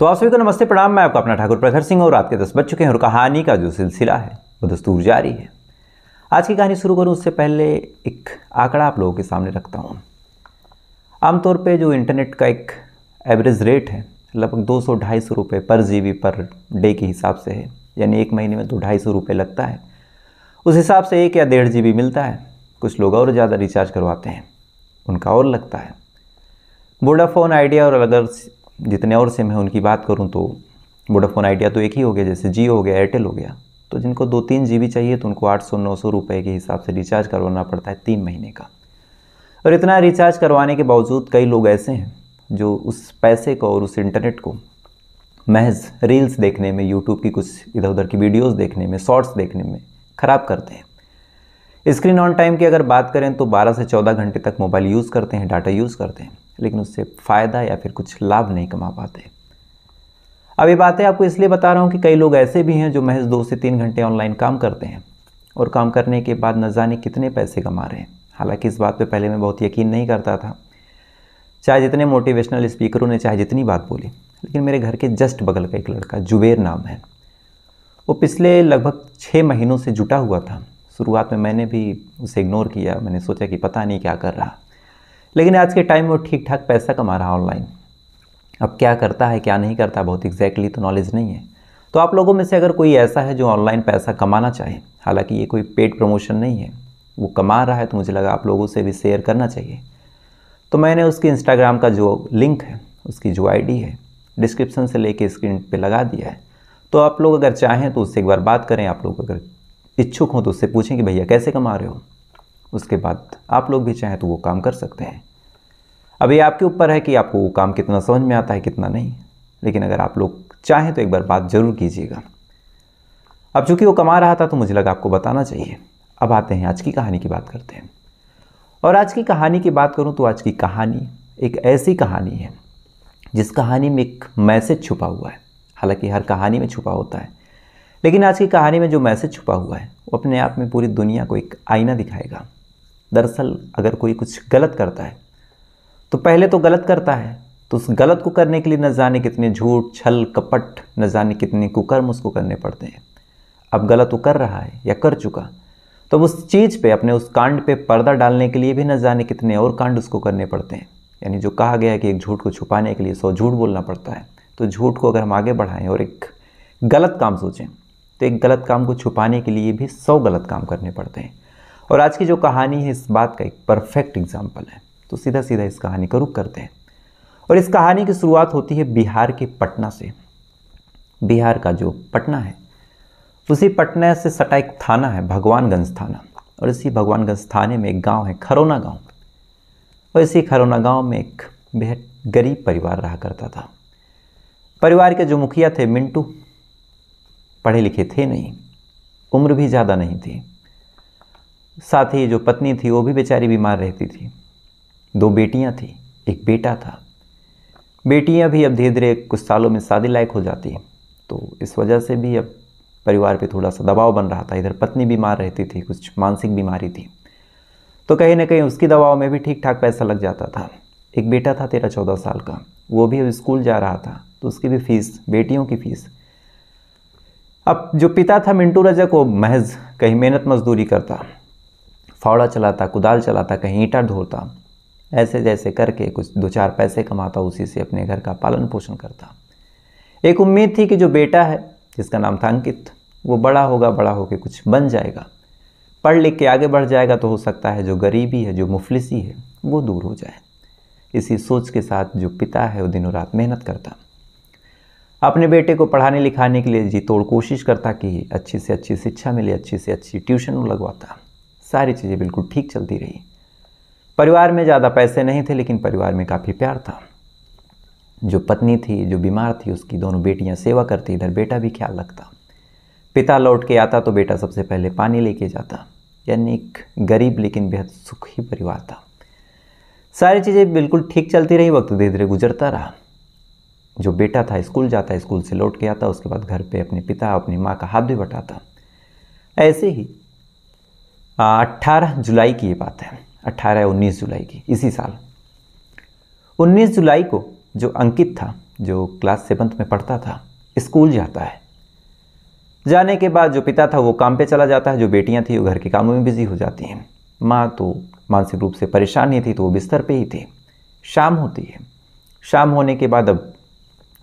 तो आप सभी को तो नमस्ते प्रणाम मैं आपका अपना ठाकुर प्रखर सिंह और रात के दस बज चुके हैं और कहानी का जो सिलसिला है वो दस्तूर जारी है आज की कहानी शुरू करूँ उससे पहले एक आंकड़ा आप लोगों के सामने रखता हूँ आमतौर पर जो इंटरनेट का एक एवरेज रेट है लगभग दो सौ ढाई सौ रुपये पर जी पर डे के हिसाब से है यानी एक महीने में दो ढाई सौ रुपये लगता है उस हिसाब से एक या डेढ़ जी मिलता है कुछ लोग और ज़्यादा रिचार्ज करवाते हैं उनका और लगता है वोडाफोन आइडिया और अगर जितने और सिम हैं उनकी बात करूँ तो वोडाफोन आइडिया तो एक ही हो गया जैसे जियो हो गया एयरटेल हो गया तो जिनको दो तीन जी चाहिए तो उनको आठ सौ नौ सौ रुपये के हिसाब से रिचार्ज करवाना पड़ता है तीन महीने का और इतना रिचार्ज करवाने के बावजूद कई लोग ऐसे हैं जो उस पैसे को और उस इंटरनेट को महज रील्स देखने में यूट्यूब की कुछ इधर उधर की वीडियोस देखने में शॉर्ट्स देखने में ख़राब करते हैं स्क्रीन ऑन टाइम की अगर बात करें तो 12 से 14 घंटे तक मोबाइल यूज़ करते हैं डाटा यूज़ करते हैं लेकिन उससे फ़ायदा या फिर कुछ लाभ नहीं कमा पाते अब ये बातें आपको इसलिए बता रहा हूँ कि कई लोग ऐसे भी हैं जो महज दो से तीन घंटे ऑनलाइन काम करते हैं और काम करने के बाद न जाने कितने पैसे कमा रहे हैं हालांकि इस बात पे पहले मैं बहुत यकीन नहीं करता था चाहे जितने मोटिवेशनल स्पीकरों ने चाहे जितनी बात बोली लेकिन मेरे घर के जस्ट बगल का एक लड़का जुबेर नाम है वो पिछले लगभग छः महीनों से जुटा हुआ था शुरुआत में मैंने भी उसे इग्नोर किया मैंने सोचा कि पता नहीं क्या कर रहा लेकिन आज के टाइम में वो ठीक ठाक पैसा कमा रहा है ऑनलाइन अब क्या करता है क्या नहीं करता बहुत एग्जैक्टली तो नॉलेज नहीं है तो आप लोगों में से अगर कोई ऐसा है जो ऑनलाइन पैसा कमाना चाहे हालांकि ये कोई पेड प्रमोशन नहीं है वो कमा रहा है तो मुझे लगा आप लोगों से भी शेयर करना चाहिए तो मैंने उसके इंस्टाग्राम का जो लिंक है उसकी जो आईडी है डिस्क्रिप्शन से लेके स्क्रीन पे लगा दिया है तो आप लोग अगर चाहें तो उससे एक बार बात करें आप लोग अगर इच्छुक हों तो उससे पूछें कि भैया कैसे कमा रहे हो उसके बाद आप लोग भी चाहें तो वो काम कर सकते हैं अब ये आपके ऊपर है कि आपको वो काम कितना समझ में आता है कितना नहीं लेकिन अगर आप लोग चाहें तो एक बार बात ज़रूर कीजिएगा अब चूँकि वो कमा रहा था तो मुझे लगा आपको बताना चाहिए अब आते हैं आज की कहानी की बात करते हैं और आज की कहानी की बात करूँ तो आज की कहानी एक ऐसी कहानी है जिस कहानी में एक मैसेज छुपा हुआ है हालांकि हर कहानी में छुपा होता है लेकिन आज की कहानी में जो मैसेज छुपा हुआ है वो अपने आप में पूरी दुनिया को एक आईना दिखाएगा दरअसल अगर कोई कुछ गलत करता है तो पहले तो गलत करता है तो उस गलत को करने के लिए न जाने कितने झूठ छल कपट न जाने कितने कुकर्म उसको करने पड़ते हैं अब गलत वो कर रहा है या कर चुका तो उस चीज़ पे अपने उस कांड पे पर्दा डालने के लिए भी न जाने कितने और कांड उसको करने पड़ते हैं यानी जो कहा गया है कि एक झूठ को छुपाने के लिए सौ झूठ बोलना पड़ता है तो झूठ को अगर हम आगे बढ़ाएं और एक गलत काम सोचें तो एक गलत काम को छुपाने के लिए भी सौ गलत काम करने पड़ते हैं और आज की जो कहानी है इस बात का एक परफेक्ट एग्जाम्पल है तो सीधा सीधा इस कहानी का रुख करते हैं और इस कहानी की शुरुआत होती है बिहार के पटना से बिहार का जो पटना है उसी पटना से सटा एक थाना है भगवानगंज थाना और इसी भगवानगंज थाने में एक गांव है खरौना गांव और इसी खरौना गांव में एक बेहद गरीब परिवार रहा करता था परिवार के जो मुखिया थे मिंटू पढ़े लिखे थे नहीं उम्र भी ज़्यादा नहीं थी साथ ही जो पत्नी थी वो भी बेचारी बीमार रहती थी दो बेटियां थीं एक बेटा था बेटियां भी अब धीरे धीरे कुछ सालों में शादी लायक हो जाती हैं तो इस वजह से भी अब परिवार पे थोड़ा सा दबाव बन रहा था इधर पत्नी बीमार रहती थी कुछ मानसिक बीमारी थी तो कहीं ना कहीं उसकी दबाव में भी ठीक ठाक पैसा लग जाता था एक बेटा था तेरह चौदह साल का वो भी अब स्कूल जा रहा था तो उसकी भी फीस बेटियों की फीस अब जो पिता था मिंटू रजक वो महज कहीं मेहनत मजदूरी करता फावड़ा चलाता कुदाल चलाता कहीं ईंटा ढोता ऐसे जैसे करके कुछ दो चार पैसे कमाता उसी से अपने घर का पालन पोषण करता एक उम्मीद थी कि जो बेटा है जिसका नाम था अंकित वो बड़ा होगा बड़ा होकर कुछ बन जाएगा पढ़ लिख के आगे बढ़ जाएगा तो हो सकता है जो गरीबी है जो मुफलिसी है वो दूर हो जाए इसी सोच के साथ जो पिता है वो दिनों रात मेहनत करता अपने बेटे को पढ़ाने लिखाने के लिए जी तोड़ कोशिश करता कि अच्छी से अच्छी शिक्षा मिले अच्छी से अच्छी ट्यूशन लगवाता सारी चीज़ें बिल्कुल ठीक चलती रही परिवार में ज़्यादा पैसे नहीं थे लेकिन परिवार में काफ़ी प्यार था जो पत्नी थी जो बीमार थी उसकी दोनों बेटियां सेवा करती इधर बेटा भी ख्याल रखता पिता लौट के आता तो बेटा सबसे पहले पानी लेके जाता यानी एक गरीब लेकिन बेहद सुखी परिवार था सारी चीज़ें बिल्कुल ठीक चलती रही वक्त धीरे धीरे गुजरता रहा जो बेटा था स्कूल जाता स्कूल से लौट के आता उसके बाद घर पे अपने पिता अपनी माँ का हाथ भी बटाता ऐसे ही अट्ठारह जुलाई की ये बात है अट्ठारह उन्नीस जुलाई की इसी साल उन्नीस जुलाई को जो अंकित था जो क्लास सेवन्थ में पढ़ता था स्कूल जाता है जाने के बाद जो पिता था वो काम पे चला जाता है जो बेटियां थी वो घर के कामों में बिजी हो जाती हैं माँ तो मानसिक रूप से परेशान ही थी तो वो बिस्तर पे ही थी शाम होती है शाम होने के बाद अब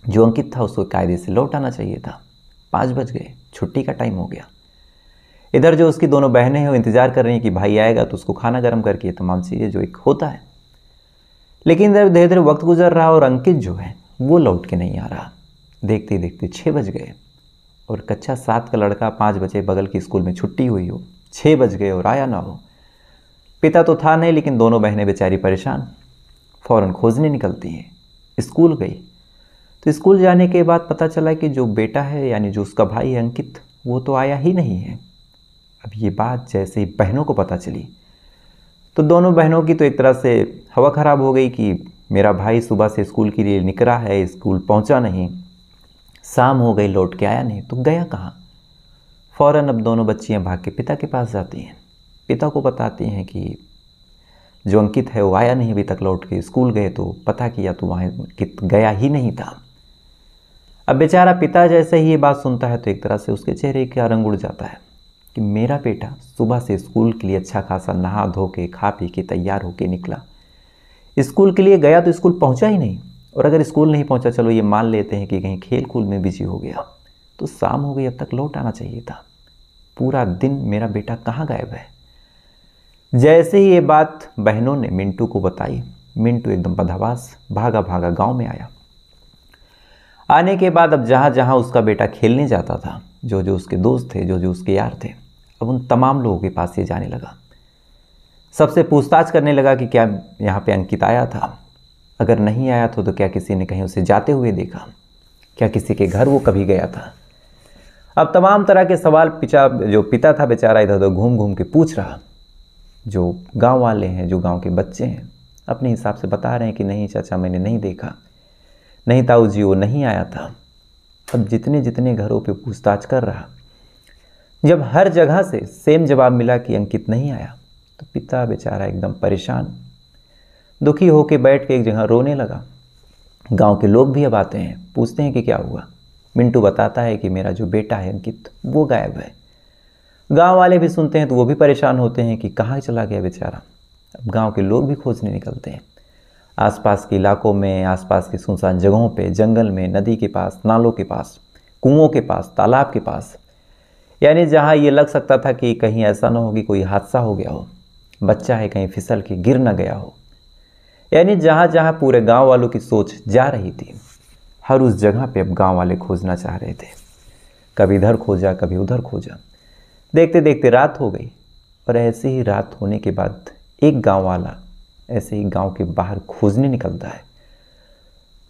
जो अंकित था उसको कायदे से लौट आना चाहिए था पाँच बज गए छुट्टी का टाइम हो गया इधर जो उसकी दोनों बहनें हैं वो इंतज़ार कर रही हैं कि भाई आएगा तो उसको खाना गर्म करके ये तमाम चीज़ें जो एक होता है लेकिन इधर धीरे धीरे वक्त गुजर रहा और अंकित जो है वो लौट के नहीं आ रहा देखते देखते छः बज गए और कच्चा सात का लड़का पाँच बजे बगल की स्कूल में छुट्टी हुई हो छः बज गए और आया ना हो पिता तो था नहीं लेकिन दोनों बहनें बेचारी परेशान फ़ौरन खोजने निकलती हैं स्कूल गई तो स्कूल जाने के बाद पता चला कि जो बेटा है यानी जो उसका भाई है अंकित वो तो आया ही नहीं है अब ये बात जैसे ही बहनों को पता चली तो दोनों बहनों की तो एक तरह से हवा ख़राब हो गई कि मेरा भाई सुबह से स्कूल के लिए निकला है स्कूल पहुंचा नहीं शाम हो गई लौट के आया नहीं तो गया कहाँ फ़ौर अब दोनों बच्चियाँ भाग के पिता के पास जाती हैं पिता को बताती हैं कि जो अंकित है वो आया नहीं अभी तक लौट के स्कूल गए तो पता किया तो वहाँ अंकित गया ही नहीं था अब बेचारा पिता जैसे ही ये बात सुनता है तो एक तरह से उसके चेहरे का रंग उड़ जाता है कि मेरा बेटा सुबह से स्कूल के लिए अच्छा खासा नहा धो के खा पी के तैयार होके निकला स्कूल के लिए गया तो स्कूल पहुंचा ही नहीं और अगर स्कूल नहीं पहुंचा चलो ये मान लेते हैं कि कहीं खेल कूद में बिजी हो गया तो शाम हो गई अब तक लौट आना चाहिए था पूरा दिन मेरा बेटा कहाँ गायब है जैसे ही ये बात बहनों ने मिंटू को बताई मिंटू एकदम बदहवास भागा भागा गांव में आया आने के बाद अब जहाँ जहाँ उसका बेटा खेलने जाता था जो जो उसके दोस्त थे जो जो उसके यार थे अब उन तमाम लोगों के पास ये जाने लगा सबसे पूछताछ करने लगा कि क्या यहाँ पे अंकित आया था अगर नहीं आया तो तो क्या किसी ने कहीं उसे जाते हुए देखा क्या किसी के घर वो कभी गया था अब तमाम तरह के सवाल पिता जो पिता था बेचारा इधर उधर घूम घूम के पूछ रहा जो गांव वाले हैं जो गांव के बच्चे हैं अपने हिसाब से बता रहे हैं कि नहीं चाचा मैंने नहीं देखा नहीं ताऊ जी वो नहीं आया था अब जितने जितने घरों पे पूछताछ कर रहा जब हर जगह से सेम जवाब मिला कि अंकित नहीं आया तो पिता बेचारा एकदम परेशान दुखी होकर बैठ के एक जगह रोने लगा गांव के लोग भी अब आते हैं पूछते हैं कि क्या हुआ मिंटू बताता है कि मेरा जो बेटा है अंकित वो गायब है गांव वाले भी सुनते हैं तो वो भी परेशान होते हैं कि कहाँ चला गया बेचारा अब गांव के लोग भी खोजने निकलते हैं आसपास के इलाकों में आसपास के सुनसान जगहों पे जंगल में नदी के पास नालों के पास कुओं के पास तालाब के पास यानी जहाँ ये लग सकता था कि कहीं ऐसा ना हो कि कोई हादसा हो गया हो बच्चा है कहीं फिसल के गिर ना गया हो यानी जहाँ जहाँ पूरे गांव वालों की सोच जा रही थी हर उस जगह पे अब गांव वाले खोजना चाह रहे थे कभी इधर खोजा कभी उधर खोजा देखते देखते रात हो गई और ऐसे ही रात होने के बाद एक गांव वाला ऐसे ही गांव के बाहर खोजने निकलता है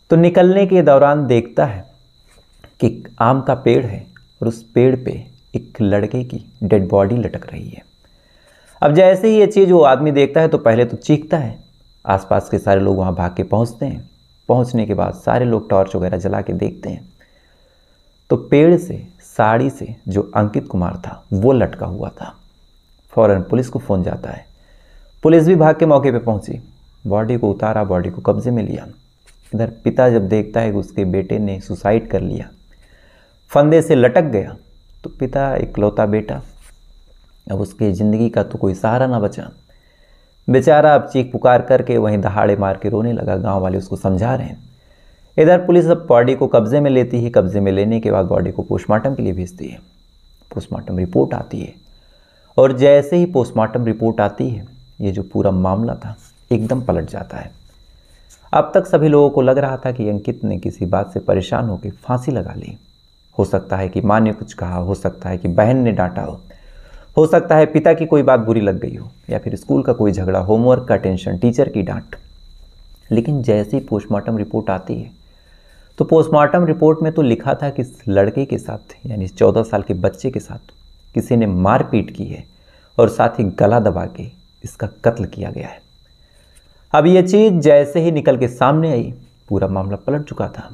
तो निकलने के दौरान देखता है कि आम का पेड़ है और उस पेड़ पे एक लड़के की डेड बॉडी लटक रही है अब जैसे ही ये चीज़ वो आदमी देखता है तो पहले तो चीखता है आसपास के सारे लोग वहाँ भाग के पहुँचते हैं पहुँचने के बाद सारे लोग टॉर्च वगैरह जला के देखते हैं तो पेड़ से साड़ी से जो अंकित कुमार था वो लटका हुआ था फ़ौरन पुलिस को फ़ोन जाता है पुलिस भी भाग के मौके पे पहुंची बॉडी को उतारा बॉडी को कब्जे में लिया इधर पिता जब देखता है कि उसके बेटे ने सुसाइड कर लिया फंदे से लटक गया तो पिता इकलौता बेटा अब उसकी ज़िंदगी का तो कोई सहारा ना बचा बेचारा अब चीख पुकार करके वहीं दहाड़े मार के रोने लगा गांव वाले उसको समझा रहे हैं इधर पुलिस अब बॉडी को कब्ज़े में लेती है कब्ज़े में लेने के बाद बॉडी को पोस्टमार्टम के लिए भेजती है पोस्टमार्टम रिपोर्ट आती है और जैसे ही पोस्टमार्टम रिपोर्ट आती है ये जो पूरा मामला था एकदम पलट जाता है अब तक सभी लोगों को लग रहा था कि अंकित ने किसी बात से परेशान होकर फांसी लगा ली हो सकता है कि माँ ने कुछ कहा हो सकता है कि बहन ने डांटा हो हो सकता है पिता की कोई बात बुरी लग गई हो या फिर स्कूल का कोई झगड़ा होमवर्क का टेंशन टीचर की डांट लेकिन जैसे ही पोस्टमार्टम रिपोर्ट आती है तो पोस्टमार्टम रिपोर्ट में तो लिखा था कि इस लड़के के साथ यानी चौदह साल के बच्चे के साथ किसी ने मारपीट की है और साथ ही गला दबा के इसका कत्ल किया गया है अब ये चीज़ जैसे ही निकल के सामने आई पूरा मामला पलट चुका था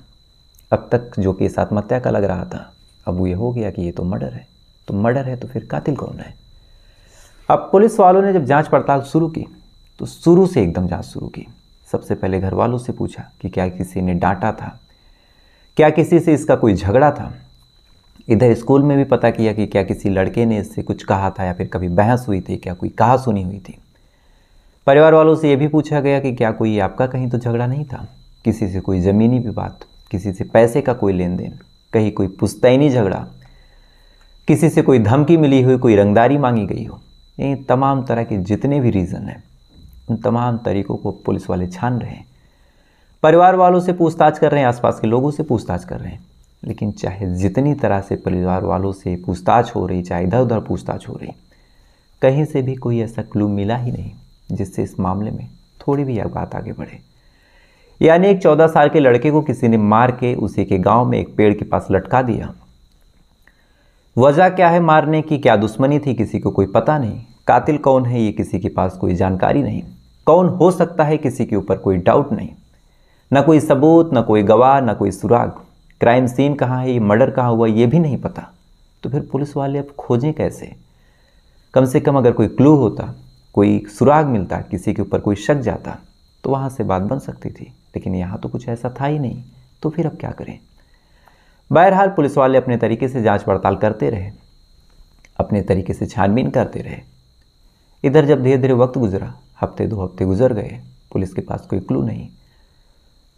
अब तक जो केस आत्महत्या का लग रहा था अब वो ये हो गया कि ये तो मर्डर है तो मर्डर है तो फिर कातिल कौन है अब पुलिस वालों ने जब जांच पड़ताल शुरू की तो शुरू से एकदम जांच शुरू की सबसे पहले घर वालों से पूछा कि क्या किसी ने डांटा था क्या किसी से इसका कोई झगड़ा था इधर स्कूल में भी पता किया कि क्या किसी लड़के ने इससे कुछ कहा था या फिर कभी बहस हुई थी क्या कोई कहा सुनी हुई थी परिवार वालों से ये भी पूछा गया कि क्या कोई आपका कहीं तो झगड़ा नहीं था किसी से कोई ज़मीनी भी बात किसी से पैसे का कोई लेन देन कहीं कोई पुस्तैनी झगड़ा किसी से कोई धमकी मिली हुई कोई रंगदारी मांगी गई हो ये तमाम तरह के जितने भी रीज़न हैं उन तमाम तरीकों को पुलिस वाले छान रहे हैं परिवार वालों से पूछताछ कर रहे हैं आसपास के लोगों से पूछताछ कर रहे हैं लेकिन चाहे जितनी तरह से परिवार वालों से पूछताछ हो रही चाहे इधर उधर पूछताछ हो रही कहीं से भी कोई ऐसा क्लू मिला ही नहीं जिससे इस मामले में थोड़ी भी बात आगे बढ़े यानी एक चौदह साल के लड़के को किसी ने मार के उसी के गांव में एक पेड़ के पास लटका दिया वजह क्या है मारने की क्या दुश्मनी थी किसी को कोई पता नहीं कातिल कौन है ये किसी के पास कोई जानकारी नहीं कौन हो सकता है किसी के ऊपर कोई डाउट नहीं ना कोई सबूत ना कोई गवाह ना कोई सुराग क्राइम सीन कहाँ है ये मर्डर कहाँ हुआ ये भी नहीं पता तो फिर पुलिस वाले अब खोजें कैसे कम से कम अगर कोई क्लू होता कोई सुराग मिलता किसी के ऊपर कोई शक जाता तो वहाँ से बात बन सकती थी लेकिन यहाँ तो कुछ ऐसा था ही नहीं तो फिर अब क्या करें बहरहाल पुलिस वाले अपने तरीके से जांच पड़ताल करते रहे अपने तरीके से छानबीन करते रहे इधर जब धीरे धीरे वक्त गुजरा हफ्ते दो हफ्ते गुजर गए पुलिस के पास कोई क्लू नहीं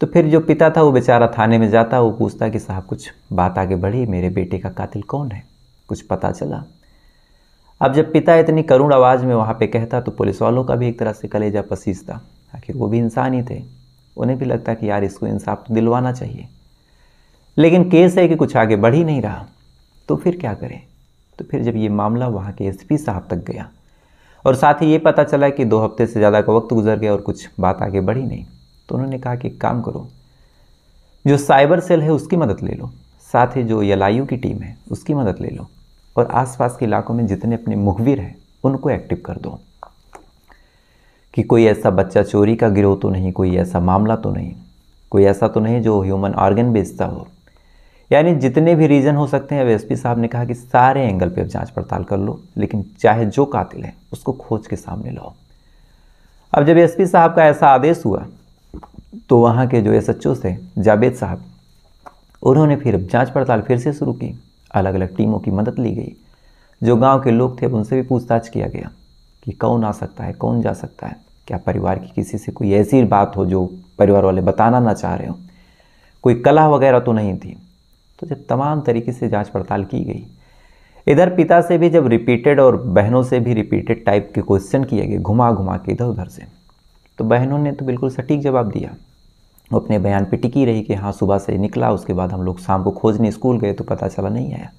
तो फिर जो पिता था वो बेचारा थाने में जाता वो पूछता कि साहब कुछ बात आगे बढ़ी मेरे बेटे का कातिल कौन है कुछ पता चला अब जब पिता इतनी करुण आवाज़ में वहाँ पे कहता तो पुलिस वालों का भी एक तरह से कलेजा पसीजता आखिर वो भी इंसान ही थे उन्हें भी लगता कि यार इसको इंसाफ तो दिलवाना चाहिए लेकिन केस है कि कुछ आगे बढ़ ही नहीं रहा तो फिर क्या करें तो फिर जब ये मामला वहाँ के एसपी साहब तक गया और साथ ही ये पता चला कि दो हफ्ते से ज़्यादा का वक्त गुजर गया और कुछ बात आगे बढ़ी नहीं तो उन्होंने कहा कि काम करो जो साइबर सेल है उसकी मदद ले लो साथ ही जो एल की टीम है उसकी मदद ले लो और आसपास के इलाकों में जितने अपने मुखबिर हैं उनको एक्टिव कर दो कि कोई ऐसा बच्चा चोरी का गिरोह तो नहीं कोई ऐसा मामला तो नहीं कोई ऐसा तो नहीं जो ह्यूमन ऑर्गन बेचता हो यानी जितने भी रीज़न हो सकते हैं अब एस साहब ने कहा कि सारे एंगल पर जाँच पड़ताल कर लो लेकिन चाहे जो कातिल है उसको खोज के सामने लाओ अब जब एस साहब का ऐसा आदेश हुआ तो वहाँ के जो एस एच थे जावेद साहब उन्होंने फिर जांच पड़ताल फिर से शुरू की अलग अलग टीमों की मदद ली गई जो गांव के लोग थे उनसे भी पूछताछ किया गया कि कौन आ सकता है कौन जा सकता है क्या परिवार की किसी से कोई ऐसी बात हो जो परिवार वाले बताना ना चाह रहे हो कोई कला वगैरह तो नहीं थी तो जब तमाम तरीके से जांच पड़ताल की गई इधर पिता से भी जब रिपीटेड और बहनों से भी रिपीटेड टाइप के क्वेश्चन किए गए घुमा घुमा के इधर उधर से तो बहनों ने तो बिल्कुल सटीक जवाब दिया वो अपने बयान पर टिकी रही कि हाँ सुबह से निकला उसके बाद हम लोग शाम को खोजने स्कूल गए तो पता चला नहीं आया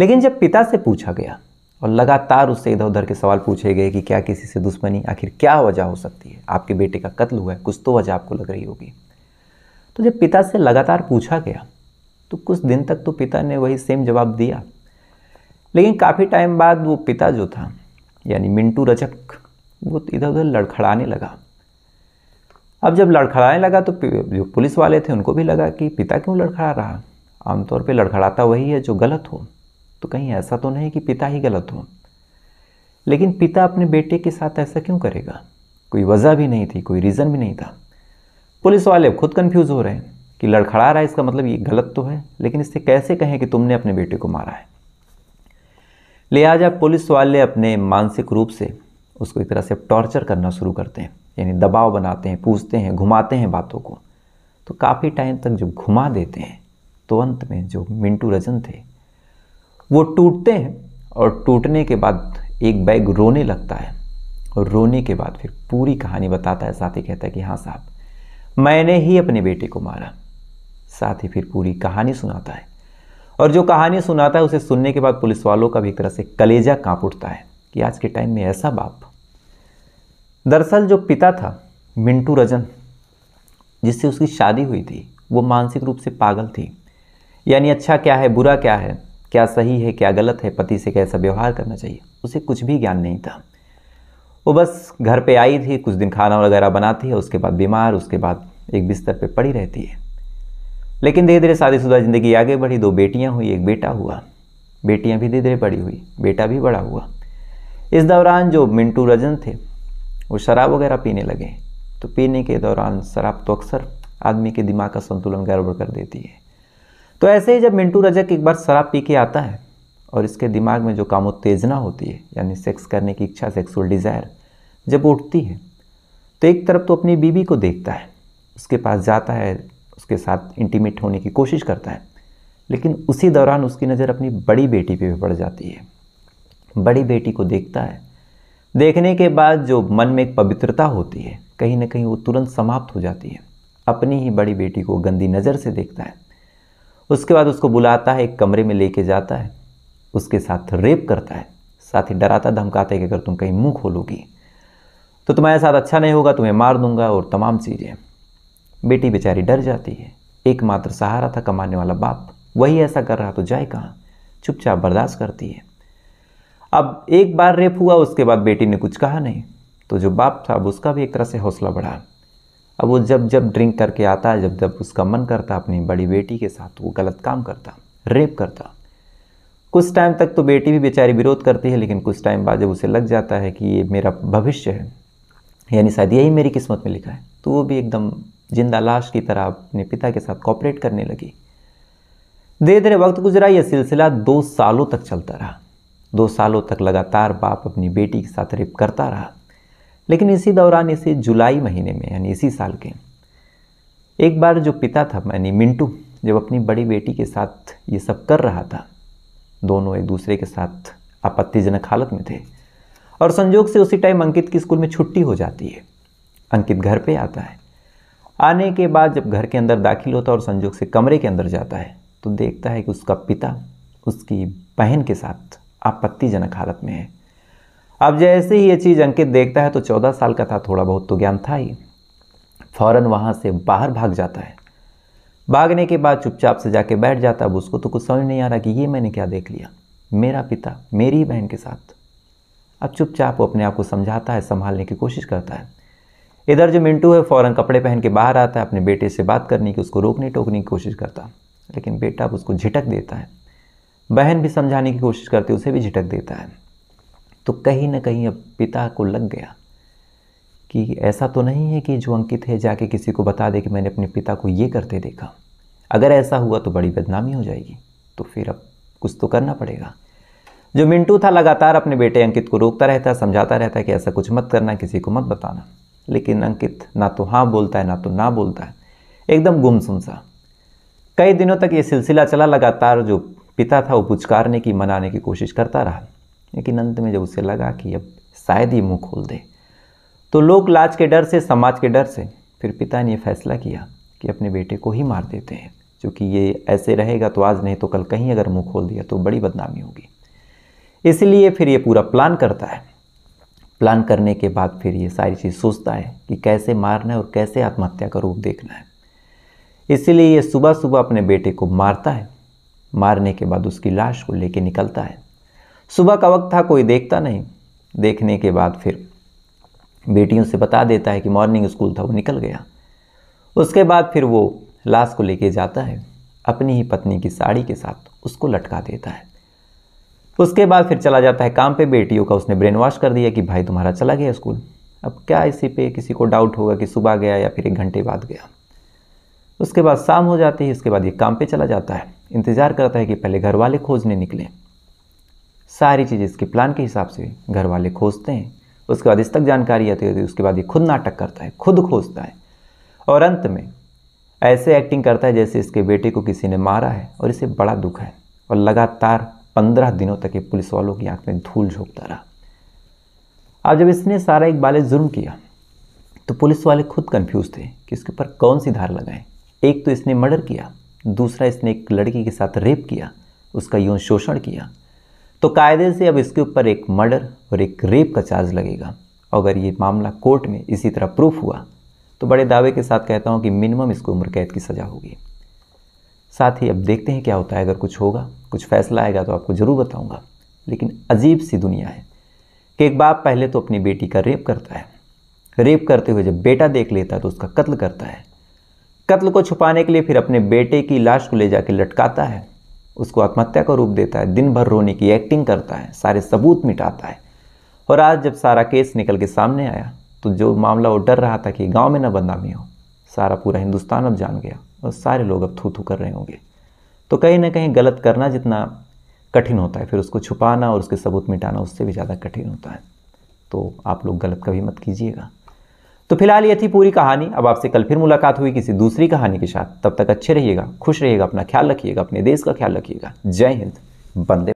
लेकिन जब पिता से पूछा गया और लगातार उससे इधर उधर के सवाल पूछे गए कि क्या किसी से दुश्मनी आखिर क्या वजह हो सकती है आपके बेटे का कत्ल हुआ है कुछ तो वजह आपको लग रही होगी तो जब पिता से लगातार पूछा गया तो कुछ दिन तक तो पिता ने वही सेम जवाब दिया लेकिन काफ़ी टाइम बाद वो पिता जो था यानी मिंटू रजक वो तो इधर उधर लड़खड़ाने लगा अब जब लड़खड़ाने लगा तो जो पुलिस वाले थे उनको भी लगा कि पिता क्यों लड़खड़ा रहा आमतौर पर लड़खड़ाता वही है जो गलत हो तो कहीं ऐसा तो नहीं कि पिता ही गलत हों लेकिन पिता अपने बेटे के साथ ऐसा क्यों करेगा कोई वजह भी नहीं थी कोई रीज़न भी नहीं था पुलिस वाले खुद कंफ्यूज हो रहे हैं कि लड़खड़ा रहा है इसका मतलब ये गलत तो है लेकिन इससे कैसे कहें कि तुमने अपने बेटे को मारा है लिहाजा पुलिस वाले अपने मानसिक रूप से उसको एक तरह से टॉर्चर करना शुरू करते हैं यानी दबाव बनाते हैं पूछते हैं घुमाते हैं बातों को तो काफ़ी टाइम तक जब घुमा देते हैं तो अंत में जो मिंटू रजन थे वो टूटते हैं और टूटने के बाद एक बैग रोने लगता है और रोने के बाद फिर पूरी कहानी बताता है साथी कहता है कि हाँ साहब मैंने ही अपने बेटे को मारा साथी फिर पूरी कहानी सुनाता है और जो कहानी सुनाता है उसे सुनने के बाद पुलिस वालों का भी एक तरह से कलेजा कांप उठता है कि आज के टाइम में ऐसा बाप दरअसल जो पिता था मिंटू रजन जिससे उसकी शादी हुई थी वो मानसिक रूप से पागल थी यानी अच्छा क्या है बुरा क्या है क्या सही है क्या गलत है पति से कैसा व्यवहार करना चाहिए उसे कुछ भी ज्ञान नहीं था वो बस घर पे आई थी कुछ दिन खाना वगैरह बनाती है उसके बाद बीमार उसके बाद एक बिस्तर पे पड़ी रहती है लेकिन धीरे धीरे शादीशुदा ज़िंदगी आगे बढ़ी दो बेटियाँ हुई एक बेटा हुआ बेटियाँ भी धीरे धीरे बड़ी हुई बेटा भी बड़ा हुआ इस दौरान जो मिंटू रजन थे वो शराब वगैरह पीने लगे तो पीने के दौरान शराब तो अक्सर आदमी के दिमाग का संतुलन गड़बड़ कर देती है तो ऐसे ही जब मिंटू रजक एक बार शराब पी के आता है और इसके दिमाग में जो कामोत्तेजना होती है यानी सेक्स करने की इच्छा सेक्सुअल डिज़ायर जब उठती है तो एक तरफ तो अपनी बीबी को देखता है उसके पास जाता है उसके साथ इंटीमेट होने की कोशिश करता है लेकिन उसी दौरान उसकी नज़र अपनी बड़ी बेटी पे भी पड़ जाती है बड़ी बेटी को देखता है देखने के बाद जो मन में एक पवित्रता होती है कहीं ना कहीं वो तुरंत समाप्त हो जाती है अपनी ही बड़ी बेटी को गंदी नज़र से देखता है उसके बाद उसको बुलाता है एक कमरे में लेके जाता है उसके साथ रेप करता है साथ ही डराता धमकाता है कि अगर तुम कहीं मुंह खोलोगी तो तुम्हारे साथ अच्छा नहीं होगा तुम्हें मार दूंगा और तमाम चीज़ें बेटी बेचारी डर जाती है एकमात्र सहारा था कमाने वाला बाप वही ऐसा कर रहा तो जाए कहाँ चुपचाप बर्दाश्त करती है अब एक बार रेप हुआ उसके बाद बेटी ने कुछ कहा नहीं तो जो बाप था अब उसका भी एक तरह से हौसला बढ़ा अब वो जब जब ड्रिंक करके आता है जब जब उसका मन करता अपनी बड़ी बेटी के साथ वो गलत काम करता रेप करता कुछ टाइम तक तो बेटी भी बेचारी विरोध करती है लेकिन कुछ टाइम बाद जब उसे लग जाता है कि ये मेरा भविष्य है यानी शायद यही मेरी किस्मत में लिखा है तो वो भी एकदम जिंदा लाश की तरह अपने पिता के साथ कॉपरेट करने लगी धीरे धीरे वक्त गुजरा यह सिलसिला दो सालों तक चलता रहा दो सालों तक लगातार बाप अपनी बेटी के साथ रेप करता रहा लेकिन इसी दौरान इसी जुलाई महीने में यानी इसी साल के एक बार जो पिता था यानी मिंटू जब अपनी बड़ी बेटी के साथ ये सब कर रहा था दोनों एक दूसरे के साथ आपत्तिजनक हालत में थे और संजोग से उसी टाइम अंकित की स्कूल में छुट्टी हो जाती है अंकित घर पे आता है आने के बाद जब घर के अंदर दाखिल होता है और संजोग से कमरे के अंदर जाता है तो देखता है कि उसका पिता उसकी बहन के साथ आपत्तिजनक हालत में है अब जैसे ही ये चीज़ अंकित देखता है तो चौदह साल का था थोड़ा बहुत तो ज्ञान था ही फौरन वहाँ से बाहर भाग जाता है भागने के बाद चुपचाप से जाके बैठ जाता अब उसको तो कुछ समझ नहीं आ रहा कि ये मैंने क्या देख लिया मेरा पिता मेरी बहन के साथ अब चुपचाप वो अपने आप को समझाता है संभालने की कोशिश करता है इधर जो मिंटू है फ़ौरन कपड़े पहन के बाहर आता है अपने बेटे से बात करने की उसको रोकने टोकने की कोशिश करता लेकिन बेटा अब उसको झिटक देता है बहन भी समझाने की कोशिश करती उसे भी झिटक देता है तो कहीं ना कहीं अब पिता को लग गया कि ऐसा तो नहीं है कि जो अंकित है जाके किसी को बता दे कि मैंने अपने पिता को ये करते देखा अगर ऐसा हुआ तो बड़ी बदनामी हो जाएगी तो फिर अब कुछ तो करना पड़ेगा जो मिंटू था लगातार अपने बेटे अंकित को रोकता रहता समझाता रहता कि ऐसा कुछ मत करना किसी को मत बताना लेकिन अंकित ना तो हाँ बोलता है ना तो ना बोलता है एकदम गुम सा कई दिनों तक ये सिलसिला चला लगातार जो पिता था वो पुचकारने की मनाने की कोशिश करता रहा लेकिन अंत में जब उसे लगा कि अब शायद ही मुंह खोल दे तो लोग लाज के डर से समाज के डर से फिर पिता ने यह फैसला किया कि अपने बेटे को ही मार देते हैं क्योंकि ये ऐसे रहेगा तो आज नहीं तो कल कहीं अगर मुंह खोल दिया तो बड़ी बदनामी होगी इसलिए फिर ये पूरा प्लान करता है प्लान करने के बाद फिर ये सारी चीज़ सोचता है कि कैसे मारना है और कैसे आत्महत्या का रूप देखना है इसलिए ये सुबह सुबह अपने बेटे को मारता है मारने के बाद उसकी लाश को लेके निकलता है सुबह का वक्त था कोई देखता नहीं देखने के बाद फिर बेटियों से बता देता है कि मॉर्निंग स्कूल था वो निकल गया उसके बाद फिर वो लाश को लेके जाता है अपनी ही पत्नी की साड़ी के साथ उसको लटका देता है उसके बाद फिर चला जाता है काम पे बेटियों का उसने ब्रेन वॉश कर दिया कि भाई तुम्हारा चला गया स्कूल अब क्या इसी पे किसी को डाउट होगा कि सुबह गया या फिर एक घंटे बाद गया उसके बाद शाम हो जाती है इसके बाद ये काम पे चला जाता है इंतज़ार करता है कि पहले घर वाले खोजने निकलें सारी चीज़ें इसके प्लान के हिसाब से घर वाले खोजते हैं उसके बाद इस तक जानकारी आती होती है उसके बाद ये खुद नाटक करता है खुद खोजता है और अंत में ऐसे एक्टिंग करता है जैसे इसके बेटे को किसी ने मारा है और इसे बड़ा दुख है और लगातार पंद्रह दिनों तक ये पुलिस वालों की आंख में धूल झोंकता रहा अब जब इसने सारा एक बाले जुर्म किया तो पुलिस वाले खुद कंफ्यूज थे कि इसके ऊपर कौन सी धार लगाएं एक तो इसने मर्डर किया दूसरा इसने एक लड़की के साथ रेप किया उसका यौन शोषण किया तो कायदे से अब इसके ऊपर एक मर्डर और एक रेप का चार्ज लगेगा अगर ये मामला कोर्ट में इसी तरह प्रूफ हुआ तो बड़े दावे के साथ कहता हूँ कि मिनिमम इसको उम्र कैद की सज़ा होगी साथ ही अब देखते हैं क्या होता है अगर कुछ होगा कुछ फैसला आएगा तो आपको ज़रूर बताऊँगा लेकिन अजीब सी दुनिया है कि एक बाप पहले तो अपनी बेटी का रेप करता है रेप करते हुए जब बेटा देख लेता है तो उसका कत्ल करता है कत्ल को छुपाने के लिए फिर अपने बेटे की लाश को ले जाकर लटकाता है उसको आत्महत्या का रूप देता है दिन भर रोने की एक्टिंग करता है सारे सबूत मिटाता है और आज जब सारा केस निकल के सामने आया तो जो मामला वो डर रहा था कि गांव में न बदनामी हो सारा पूरा हिंदुस्तान अब जान गया और सारे लोग अब थू थू कर रहे होंगे तो कहीं ना कहीं गलत करना जितना कठिन होता है फिर उसको छुपाना और उसके सबूत मिटाना उससे भी ज़्यादा कठिन होता है तो आप लोग गलत कभी मत कीजिएगा तो फिलहाल ये थी पूरी कहानी अब आपसे कल फिर मुलाकात हुई किसी दूसरी कहानी के साथ तब तक अच्छे रहिएगा खुश रहिएगा अपना ख्याल रखिएगा अपने देश का ख्याल रखिएगा जय हिंद बंदे